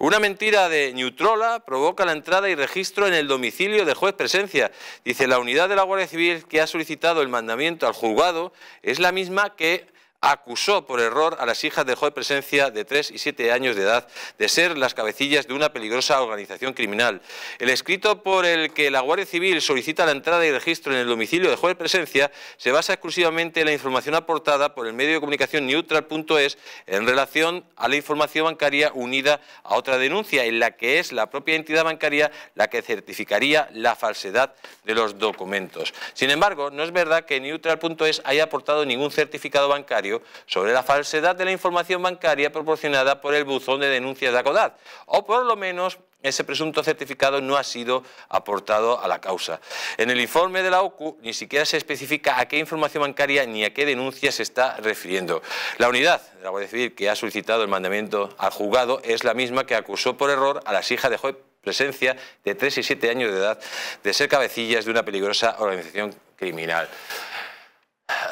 Una mentira de Neutrola provoca la entrada y registro en el domicilio de juez presencia. Dice, la unidad de la Guardia Civil que ha solicitado el mandamiento al juzgado es la misma que acusó por error a las hijas de de presencia de 3 y 7 años de edad de ser las cabecillas de una peligrosa organización criminal. El escrito por el que la Guardia Civil solicita la entrada y registro en el domicilio de de presencia se basa exclusivamente en la información aportada por el medio de comunicación neutral.es en relación a la información bancaria unida a otra denuncia en la que es la propia entidad bancaria la que certificaría la falsedad de los documentos. Sin embargo, no es verdad que neutral.es haya aportado ningún certificado bancario sobre la falsedad de la información bancaria proporcionada por el buzón de denuncias de ACODAD, o por lo menos ese presunto certificado no ha sido aportado a la causa. En el informe de la OCU ni siquiera se especifica a qué información bancaria ni a qué denuncia se está refiriendo. La unidad de la Guardia Civil que ha solicitado el mandamiento al juzgado es la misma que acusó por error a las hijas de Joe presencia de 3 y 7 años de edad de ser cabecillas de una peligrosa organización criminal.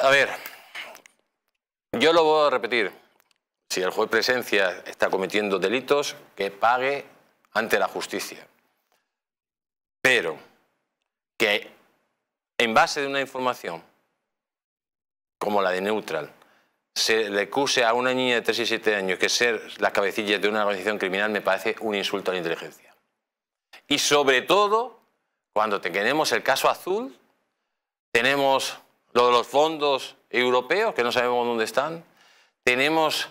A ver, yo lo voy a repetir. Si el juez presencia está cometiendo delitos, que pague ante la justicia. Pero que en base de una información como la de Neutral, se le acuse a una niña de 3 y 7 años que ser la cabecilla de una organización criminal me parece un insulto a la inteligencia. Y sobre todo, cuando tenemos el caso azul, tenemos lo de los fondos europeos que no sabemos dónde están. Tenemos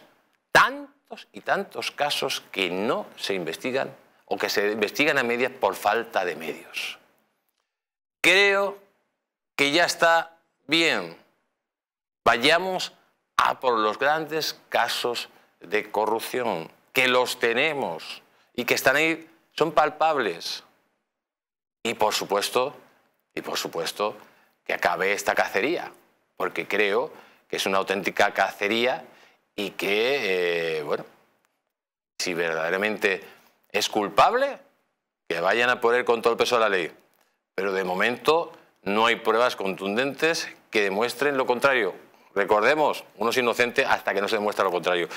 tantos y tantos casos que no se investigan o que se investigan a medias por falta de medios. Creo que ya está bien. Vayamos a por los grandes casos de corrupción, que los tenemos y que están ahí, son palpables. Y por supuesto, y por supuesto, que acabe esta cacería porque creo que es una auténtica cacería y que, eh, bueno, si verdaderamente es culpable, que vayan a poner con todo el peso de la ley. Pero de momento no hay pruebas contundentes que demuestren lo contrario. Recordemos, uno es inocente hasta que no se demuestra lo contrario.